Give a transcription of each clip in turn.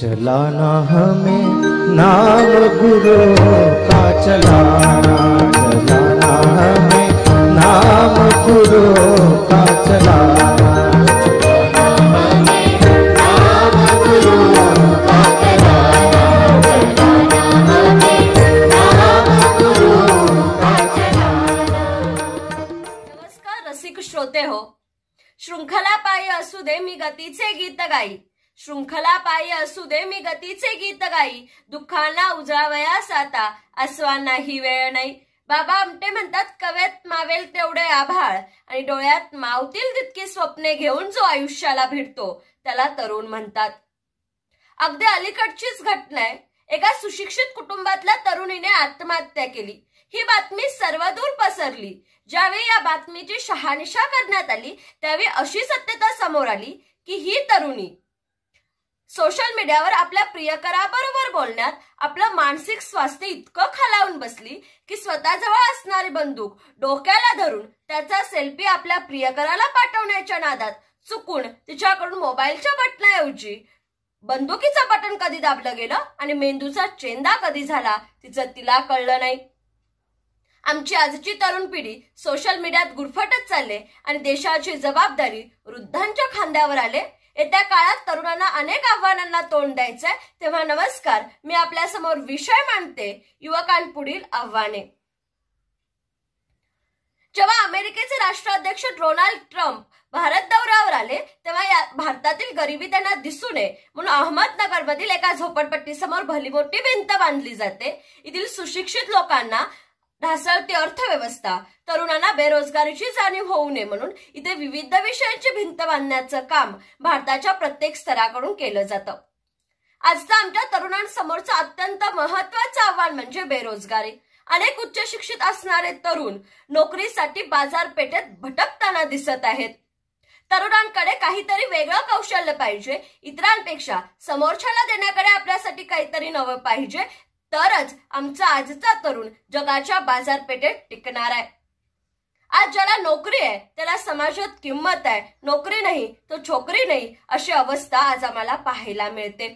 चलाना हमें नाम गुरु का चलाना चलाना हमें नाम गुरु का चलाना श्रृंखला हो। पायी असू दे मी गतीचे गीत गाई शृंखला पायी असू दे मी गतीचे गीत गाई दुःखांना उजळावया आता अस्वांना ही वेळ नाही बाबा आमटे म्हणतात कवेत मावेल तेवढे आभाळ आणि डोळ्यात मावतील तितकी स्वप्ने घेऊन जो आयुष्याला भिडतो त्याला तरुण म्हणतात अगदी अलीकडचीच घटना आहे एका सुशिक्षित कुटुंबातल्या तरुणीने आत्महत्या केली ही बातमी सर्वदूर पसरली ज्यावेळी या बातमीची शहानिशा करण्यात आली त्यावेळी अशी सत्यता समोर आली की ही तरुणी सोशल मीडियावर आपल्या प्रियकराबरोबर बोलण्यात आपलं मानसिक स्वास्थ्य इतकं खालावून बसली की स्वतःजवळ असणारी बंदूक डोक्याला धरून त्याचा सेल्फी आपल्या प्रियकराला पाठवण्याच्या नादात चुकून तिच्याकडून मोबाईलच्या बटनाऐवजी बंदुकीचं बटन कधी दाबलं गेलं आणि मेंदूचा चेंदा कधी झाला तिचं तिला कळलं नाही आमची आजची तरुण पिढी सोशल मीडियात गुरफटत चालले आणि देशाची जबाबदारी वृद्धांच्या खांद्यावर आले येत्या काळात तरुणांना अनेक आव्हानांना तोंड द्यायचंय तेव्हा नमस्कार मी आपल्या समोर विषय मांडते युवकांपुढील आव्हाने जेव्हा अमेरिकेचे राष्ट्राध्यक्ष डोनाल्ड ट्रम्प भारत दौऱ्यावर आले तेव्हा या भारतातील गरिबी त्यांना दिसू नये म्हणून अहमदनगर मधील एका झोपडपट्टी समोर भली मोठी भिंत बांधली जाते येथील सुशिक्षित लोकांना ढासळते अर्थव्यवस्था तरुणांना बेरोजगारीची जाणीव होऊ नये म्हणून इथे विविध विषयांची भिंत बांधण्याचं काम भारताच्या प्रत्येक स्तराकडून केलं जातं आजचा आमच्या तरुणांसमोरचं अत्यंत महत्वाचं आव्हान म्हणजे बेरोजगारी अनेक उच्च शिक्षित असणारे तरुण नोकरीसाठी बाजारपेठेत भटकताना दिसत आहेत तरुणांकडे काहीतरी वेगळं कौशल्य पाहिजे इतरांपेक्षा समोरच्याला देण्याकडे आपल्यासाठी काहीतरी नवं पाहिजे तरच आमचा आजचा तरुण जगाच्या बाजारपेठेत टिकणार आहे आज ज्याला नोकरी आहे त्याला समाजात किंमत आहे नोकरी नाही तो छोकरी नाही अशी अवस्था आज आम्हाला पाहायला मिळते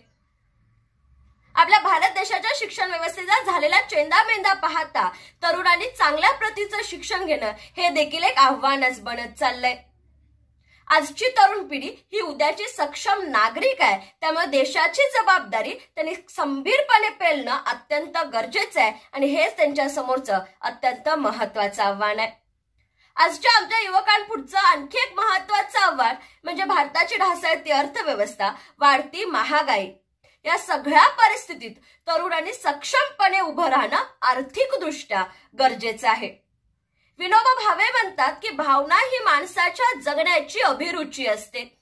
आपल्या भारत देशाच्या शिक्षण व्यवस्थेचा झालेला चेंदा मेंदा पाहता तरुणांनी चांगल्या प्रतीचं शिक्षण घेणं हे देखील एक आव्हानच बनत चाललंय आजची तरुण पिढी ही उद्याची सक्षम नागरिक आहे त्यामुळे देशाची जबाबदारी त्यांनी संभीरपणे पेलणं अत्यंत गरजेचं आहे आणि हेच त्यांच्या समोरचं अत्यंत महत्वाचं आव्हान आहे आजच्या आमच्या युवकांपुढचं आणखी एक महत्वाचं आव्हान म्हणजे भारताची ढासळती अर्थव्यवस्था वाढती महागाई या सगळ्या परिस्थितीत तरुणांनी सक्षमपणे उभं राहणं आर्थिकदृष्ट्या गरजेचं आहे विनोबा भावे म्हणतात की भावना ही माणसाच्या जगण्याची अभिरुची असते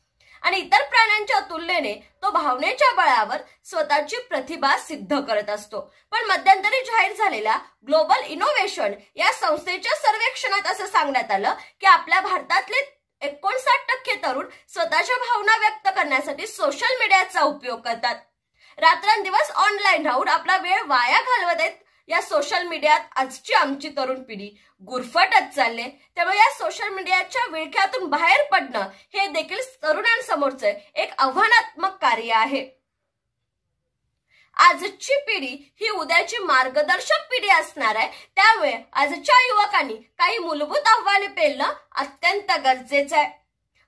आणि इतर प्राण्यांच्या तुलनेने तो भावनेच्या बळावर स्वतःची प्रतिभा सिद्ध करत असतो पण मध्यंतरी जाहीर झालेल्या ग्लोबल इनोव्हेशन या संस्थेच्या सर्वेक्षणात असं सांगण्यात आलं की आपल्या भारतातले एकोणसाठ टक्के तरुण स्वतःच्या भावना व्यक्त करण्यासाठी सोशल मीडियाचा उपयोग करतात रात्रंदिवस ऑनलाईन राहून आपला वेळ वाया घालवत आहेत या सोशल मीडियात आजची आमची तरुण पिढी गुरफटत चालले त्यामुळे या सोशल मीडियाच्या विळख्यातून बाहेर पडणं हे देखील तरुणांसमोरचं एक आव्हानात्मक कार्य आहे आजची पिढी ही उद्याची मार्गदर्शक पिढी असणार आहे त्यामुळे आजच्या युवकांनी काही मूलभूत आव्हाने पेलणं अत्यंत गरजेचं आहे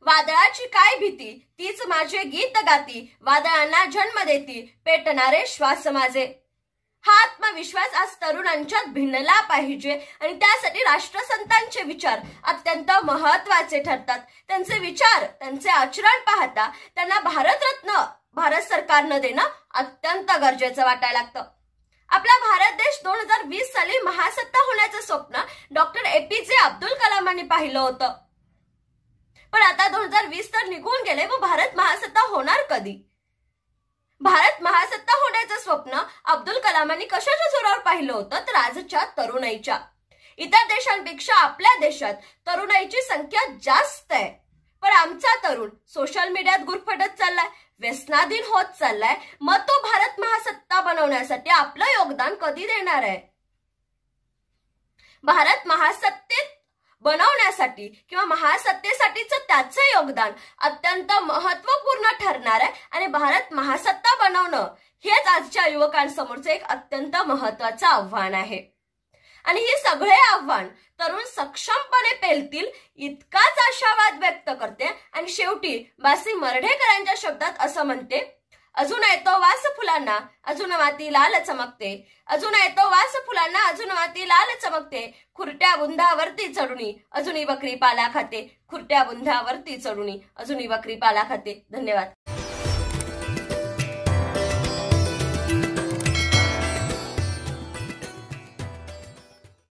वादळाची काय भीती तीच माझे गीत गाती वादळांना जन्म देती पेटणारे श्वास माझे हा आत्मविश्वास आज तरुणांच्या भिनला पाहिजे आणि त्यासाठी राष्ट्रसंतांचे विचार अत्यंत महत्वाचे ठरतात त्यांचे विचार त्यांचे आचरण पाहता त्यांना भारतरत्न भारत सरकारनं देणं अत्यंत गरजेचं वाटायला लागतं आपला भारत देश दोन हजार वीस साली महासत्ता होण्याचं स्वप्न डॉक्टर एपीजे अब्दुल कलामांनी पाहिलं होतं पण आता दोन हजार वीस तर निघून गेले व भारत महासत्ता होणार कधी भारत महासत्ता होण्याचं स्वप्न अब्दुल कलामांनी कशाच्या जोरावर पाहिलं होतं तर आजच्या तरुणाईच्या इतर देशांपेक्षा आपल्या देशात तरुणाईची संख्या जास्त आहे पण आमचा तरुण सोशल मीडियात गुरफटत चाललाय व्यसनाधीन होत चाललाय मग तो भारत महासत्ता बनवण्यासाठी आपलं योगदान कधी देणार आहे भारत महासत्तेत बनवण्यासाठी किंवा महासत्तेसाठीच त्याचं योगदान अत्यंत महत्वपूर्ण ठरणार आहे आणि भारत महासत्ता बनवणं हेच आजच्या युवकांसमोरचं एक अत्यंत महत्वाचं आव्हान आहे आणि हे सगळे आव्हान तरुण सक्षमपणे पेलतील इतकाच आशावाद व्यक्त करते आणि शेवटी बासी मर्ढेकरांच्या शब्दात असं म्हणते अजून येतो वास फुलांना अजून माती लाल चमकते अजून येतो वास फुलांना अजून माती लाल चमकते खुरट्या बुंधावरती चढुणी अजूनही बकरी पाला खाते खुरट्या बुंधावरती चढुणी अजूनही बकरी पाला खाते धन्यवाद